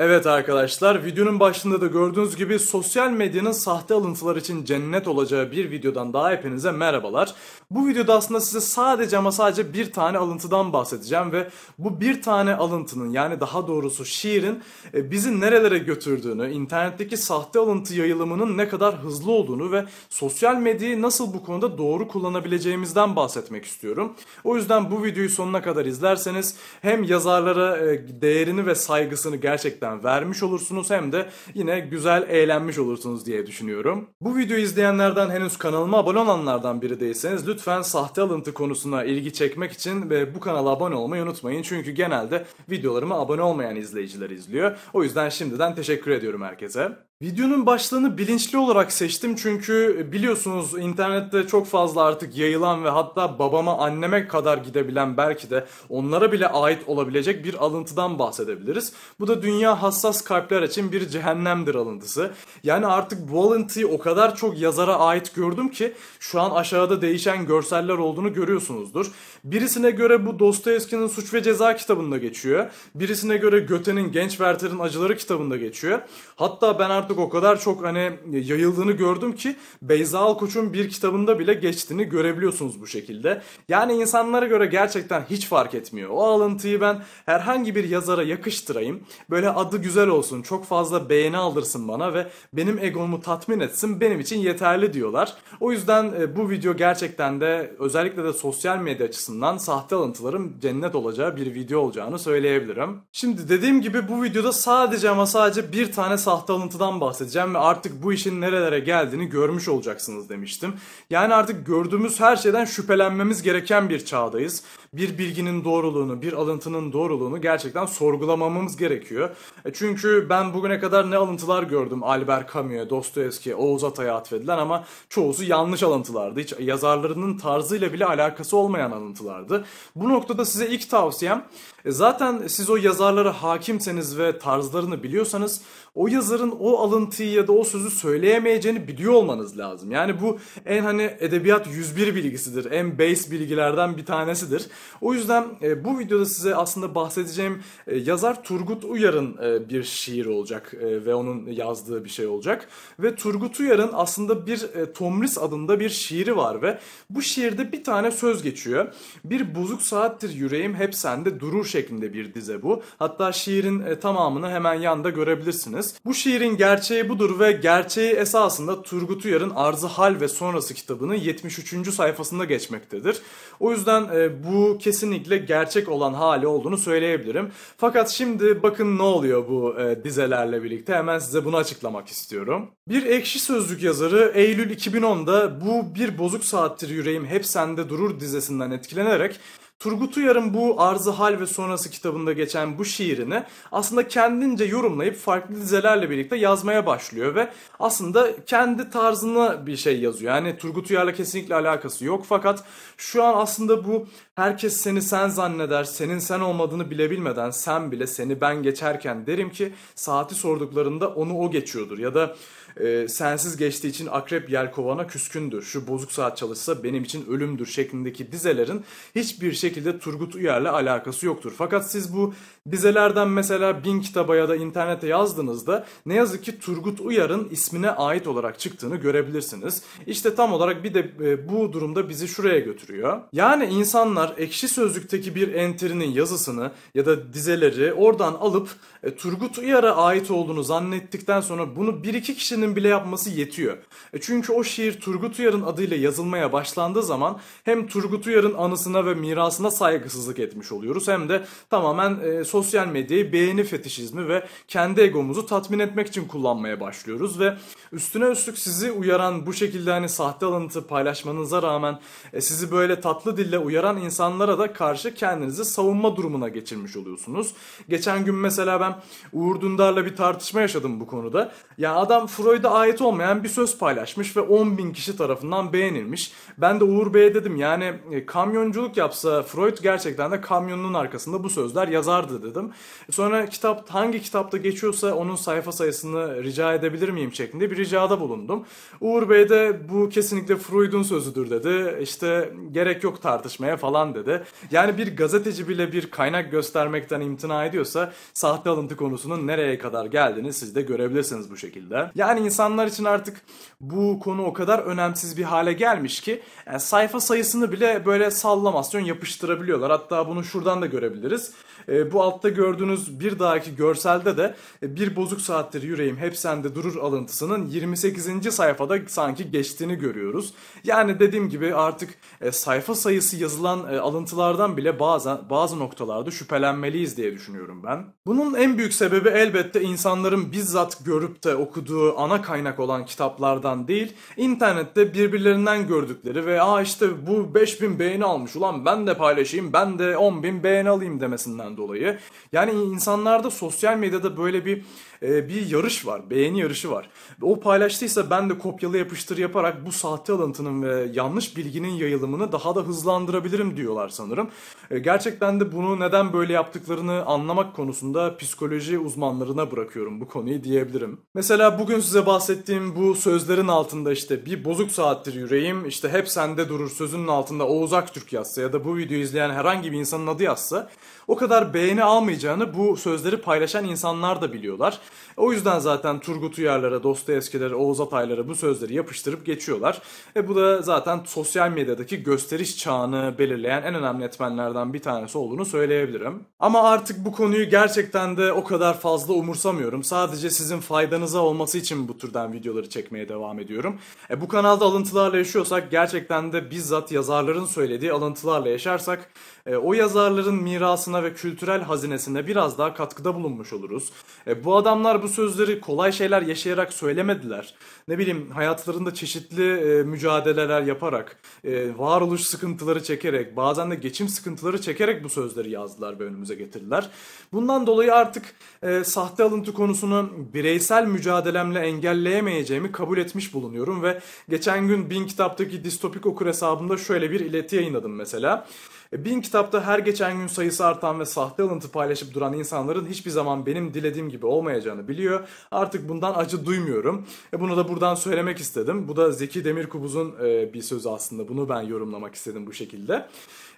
Evet arkadaşlar videonun başında da gördüğünüz gibi sosyal medyanın sahte alıntılar için cennet olacağı bir videodan daha hepinize merhabalar. Bu videoda aslında size sadece ama sadece bir tane alıntıdan bahsedeceğim ve bu bir tane alıntının yani daha doğrusu şiirin e, bizi nerelere götürdüğünü, internetteki sahte alıntı yayılımının ne kadar hızlı olduğunu ve sosyal medyayı nasıl bu konuda doğru kullanabileceğimizden bahsetmek istiyorum. O yüzden bu videoyu sonuna kadar izlerseniz hem yazarlara e, değerini ve saygısını gerçekten gerçekten vermiş olursunuz hem de yine güzel eğlenmiş olursunuz diye düşünüyorum. Bu videoyu izleyenlerden henüz kanalıma abone olanlardan biri değilseniz lütfen sahte alıntı konusuna ilgi çekmek için ve bu kanala abone olmayı unutmayın. Çünkü genelde videolarımı abone olmayan izleyiciler izliyor. O yüzden şimdiden teşekkür ediyorum herkese. Videonun başlığını bilinçli olarak seçtim çünkü biliyorsunuz internette çok fazla artık yayılan ve hatta babama anneme kadar gidebilen belki de onlara bile ait olabilecek bir alıntıdan bahsedebiliriz. Bu da dünya hassas kalpler için bir cehennemdir alıntısı. Yani artık bu alıntıyı o kadar çok yazara ait gördüm ki şu an aşağıda değişen görseller olduğunu görüyorsunuzdur. Birisine göre bu Dostoyevski'nin Suç ve Ceza kitabında geçiyor. Birisine göre Göte'nin Genç Werther'in Acıları kitabında geçiyor. Hatta ben artık artık o kadar çok hani yayıldığını gördüm ki Beyza Alkoç'un bir kitabında bile geçtiğini görebiliyorsunuz bu şekilde. Yani insanlara göre gerçekten hiç fark etmiyor. O alıntıyı ben herhangi bir yazara yakıştırayım. Böyle adı güzel olsun, çok fazla beğeni aldırsın bana ve benim egomu tatmin etsin benim için yeterli diyorlar. O yüzden e, bu video gerçekten de özellikle de sosyal medya açısından sahte alıntıların cennet olacağı bir video olacağını söyleyebilirim. Şimdi dediğim gibi bu videoda sadece ama sadece bir tane sahte alıntıdan bahsedeceğim ve artık bu işin nerelere geldiğini görmüş olacaksınız demiştim. Yani artık gördüğümüz her şeyden şüphelenmemiz gereken bir çağdayız bir bilginin doğruluğunu, bir alıntının doğruluğunu gerçekten sorgulamamız gerekiyor. E, çünkü ben bugüne kadar ne alıntılar gördüm Albert Camus'e, Dostoyevski'ye, Oğuz Atay'a atfedilen ama çoğusu yanlış alıntılardı. Hiç yazarlarının tarzıyla bile alakası olmayan alıntılardı. Bu noktada size ilk tavsiyem e, zaten siz o yazarlara hakimseniz ve tarzlarını biliyorsanız o yazarın o alıntıyı ya da o sözü söyleyemeyeceğini biliyor olmanız lazım. Yani bu en hani edebiyat 101 bilgisidir. En base bilgilerden bir tanesidir. O yüzden e, bu videoda size aslında bahsedeceğim e, yazar Turgut Uyar'ın e, bir şiir olacak e, ve onun yazdığı bir şey olacak. Ve Turgut Uyar'ın aslında bir e, Tomris adında bir şiiri var ve bu şiirde bir tane söz geçiyor. Bir bozuk saattir yüreğim hep sende durur şeklinde bir dize bu. Hatta şiirin e, tamamını hemen yanda görebilirsiniz. Bu şiirin gerçeği budur ve gerçeği esasında Turgut Uyar'ın Arzı Hal ve Sonrası kitabının 73. sayfasında geçmektedir. O yüzden e, bu bu kesinlikle gerçek olan hali olduğunu söyleyebilirim. Fakat şimdi bakın ne oluyor bu e, dizelerle birlikte hemen size bunu açıklamak istiyorum. Bir ekşi sözlük yazarı Eylül 2010'da bu bir bozuk saattir yüreğim hep sende durur dizesinden etkilenerek Turgut Uyar'ın bu Arzı Hal ve Sonrası kitabında geçen bu şiirini aslında kendince yorumlayıp farklı dizelerle birlikte yazmaya başlıyor ve aslında kendi tarzına bir şey yazıyor. Yani Turgut Uyar'la kesinlikle alakası yok fakat şu an aslında bu herkes seni sen zanneder, senin sen olmadığını bilebilmeden sen bile seni ben geçerken derim ki saati sorduklarında onu o geçiyordur ya da e, sensiz geçtiği için akrep yelkovana küskündür, şu bozuk saat çalışsa benim için ölümdür şeklindeki dizelerin hiçbir şekilde Turgut Uyar'la alakası yoktur. Fakat siz bu dizelerden mesela bin kitaba ya da internete yazdığınızda ne yazık ki Turgut Uyar'ın ismine ait olarak çıktığını görebilirsiniz. İşte tam olarak bir de e, bu durumda bizi şuraya götürüyor. Yani insanlar ekşi sözlükteki bir enterinin yazısını ya da dizeleri oradan alıp e, Turgut Uyar'a ait olduğunu zannettikten sonra bunu bir iki kişinin Türkçenin bile yapması yetiyor. E, çünkü o şiir Turgut Uyar'ın adıyla yazılmaya başlandığı zaman hem Turgut Uyar'ın anısına ve mirasına saygısızlık etmiş oluyoruz hem de tamamen e, sosyal medyayı beğeni fetişizmi ve kendi egomuzu tatmin etmek için kullanmaya başlıyoruz ve üstüne üstlük sizi uyaran bu şekilde hani sahte alıntı paylaşmanıza rağmen e, sizi böyle tatlı dille uyaran insanlara da karşı kendinizi savunma durumuna geçirmiş oluyorsunuz. Geçen gün mesela ben Uğur Dündar'la bir tartışma yaşadım bu konuda. Ya adam Freud Soyda ait olmayan bir söz paylaşmış ve 10 bin kişi tarafından beğenilmiş. Ben de Uğur Bey'e dedim yani e, kamyonculuk yapsa Freud gerçekten de kamyonun arkasında bu sözler yazardı dedim. Sonra kitap hangi kitapta geçiyorsa onun sayfa sayısını rica edebilir miyim şeklinde bir ricada bulundum. Uğur Bey de bu kesinlikle Freud'un sözüdür dedi. İşte gerek yok tartışmaya falan dedi. Yani bir gazeteci bile bir kaynak göstermekten imtina ediyorsa sahte alıntı konusunun nereye kadar geldiğini siz de görebilirsiniz bu şekilde. Yani yani insanlar için artık bu konu o kadar önemsiz bir hale gelmiş ki yani sayfa sayısını bile böyle sallamasyon yapıştırabiliyorlar. Hatta bunu şuradan da görebiliriz. E, bu altta gördüğünüz bir dahaki görselde de e, bir bozuk saattir yüreğim hep sende durur alıntısının 28. sayfada sanki geçtiğini görüyoruz. Yani dediğim gibi artık e, sayfa sayısı yazılan e, alıntılardan bile bazen bazı noktalarda şüphelenmeliyiz diye düşünüyorum ben. Bunun en büyük sebebi elbette insanların bizzat görüp de okuduğu, ana kaynak olan kitaplardan değil, internette birbirlerinden gördükleri ve aa işte bu 5000 beğeni almış ulan ben de paylaşayım ben de 10.000 beğeni alayım demesinden dolayı. Yani insanlarda sosyal medyada böyle bir e, bir yarış var, beğeni yarışı var. O paylaştıysa ben de kopyalı yapıştır yaparak bu sahte alıntının ve yanlış bilginin yayılımını daha da hızlandırabilirim diyorlar sanırım. E, gerçekten de bunu neden böyle yaptıklarını anlamak konusunda psikoloji uzmanlarına bırakıyorum bu konuyu diyebilirim. Mesela bugün size size bahsettiğim bu sözlerin altında işte bir bozuk saattir yüreğim işte hep sende durur sözünün altında Oğuz Aktürk yazsa ya da bu videoyu izleyen herhangi bir insanın adı yazsa o kadar beğeni almayacağını bu sözleri paylaşan insanlar da biliyorlar. E, o yüzden zaten Turgut Uyar'lara, Dostoyevskilere, Oğuz Atay'lara bu sözleri yapıştırıp geçiyorlar. E bu da zaten sosyal medyadaki gösteriş çağını belirleyen en önemli etmenlerden bir tanesi olduğunu söyleyebilirim. Ama artık bu konuyu gerçekten de o kadar fazla umursamıyorum. Sadece sizin faydanıza olması için bu türden videoları çekmeye devam ediyorum. E, bu kanalda alıntılarla yaşıyorsak gerçekten de bizzat yazarların söylediği alıntılarla yaşarsak e, o yazarların mirasına ve kültürel hazinesine biraz daha katkıda bulunmuş oluruz. E, bu adamlar bu sözleri kolay şeyler yaşayarak söylemediler. Ne bileyim hayatlarında çeşitli e, mücadeleler yaparak, e, varoluş sıkıntıları çekerek, bazen de geçim sıkıntıları çekerek bu sözleri yazdılar ve önümüze getirdiler. Bundan dolayı artık e, sahte alıntı konusunu bireysel mücadelemle engelleyebilirim engelleyemeyeceğimi kabul etmiş bulunuyorum ve geçen gün Bin Kitap'taki distopik okur hesabımda şöyle bir ileti yayınladım mesela. E, Bin kitapta her geçen gün sayısı artan ve sahte alıntı paylaşıp duran insanların hiçbir zaman benim dilediğim gibi olmayacağını biliyor. Artık bundan acı duymuyorum. E bunu da buradan söylemek istedim. Bu da Zeki Demirkubuz'un e, bir sözü aslında. Bunu ben yorumlamak istedim bu şekilde.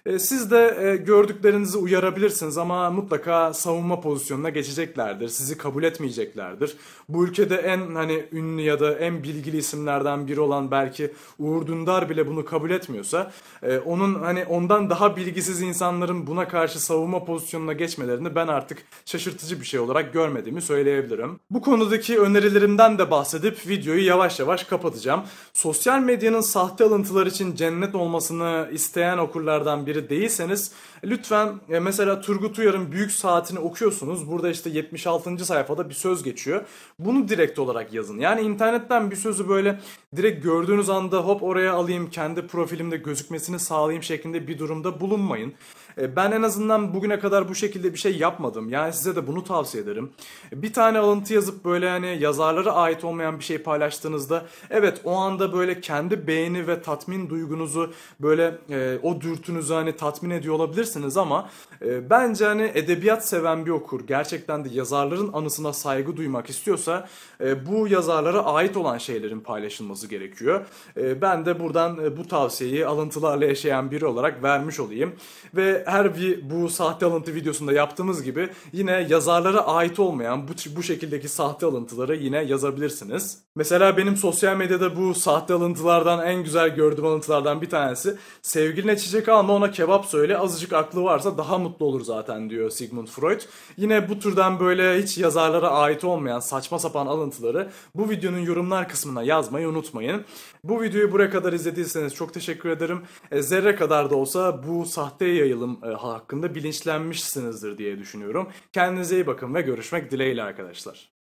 E, siz de e, gördüklerinizi uyarabilirsiniz ama mutlaka savunma pozisyonuna geçeceklerdir. Sizi kabul etmeyeceklerdir. Bu ülkede en hani ünlü ya da en bilgili isimlerden biri olan belki Uğur Dündar bile bunu kabul etmiyorsa e, onun hani ondan daha bilgisiz insanların buna karşı savunma pozisyonuna geçmelerini ben artık şaşırtıcı bir şey olarak görmediğimi söyleyebilirim. Bu konudaki önerilerimden de bahsedip videoyu yavaş yavaş kapatacağım. Sosyal medyanın sahte alıntılar için cennet olmasını isteyen okurlardan bir biri değilseniz lütfen e, mesela Turgut Uyar'ın Büyük Saatini okuyorsunuz. Burada işte 76. sayfada bir söz geçiyor. Bunu direkt olarak yazın. Yani internetten bir sözü böyle direkt gördüğünüz anda hop oraya alayım kendi profilimde gözükmesini sağlayayım şeklinde bir durumda bulunmayın. E, ben en azından bugüne kadar bu şekilde bir şey yapmadım. Yani size de bunu tavsiye ederim. Bir tane alıntı yazıp böyle hani yazarlara ait olmayan bir şey paylaştığınızda evet o anda böyle kendi beğeni ve tatmin duygunuzu böyle e, o dürtünüzü hani tatmin ediyor olabilirsiniz ama e, bence hani edebiyat seven bir okur gerçekten de yazarların anısına saygı duymak istiyorsa e, bu yazarlara ait olan şeylerin paylaşılması gerekiyor. E, ben de buradan e, bu tavsiyeyi alıntılarla yaşayan biri olarak vermiş olayım ve her bir bu sahte alıntı videosunda yaptığımız gibi yine yazarlara ait olmayan bu, bu şekildeki sahte alıntıları yine yazabilirsiniz. Mesela benim sosyal medyada bu sahte alıntılardan en güzel gördüğüm alıntılardan bir tanesi sevgiline çiçek alma ona kebap söyle azıcık aklı varsa daha mutlu olur zaten diyor Sigmund Freud. Yine bu türden böyle hiç yazarlara ait olmayan saçma sapan alıntıları bu videonun yorumlar kısmına yazmayı unutmayın. Bu videoyu buraya kadar izlediyseniz çok teşekkür ederim. E, zerre kadar da olsa bu sahte yayılım kullanım e, hakkında bilinçlenmişsinizdir diye düşünüyorum. Kendinize iyi bakın ve görüşmek dileğiyle arkadaşlar.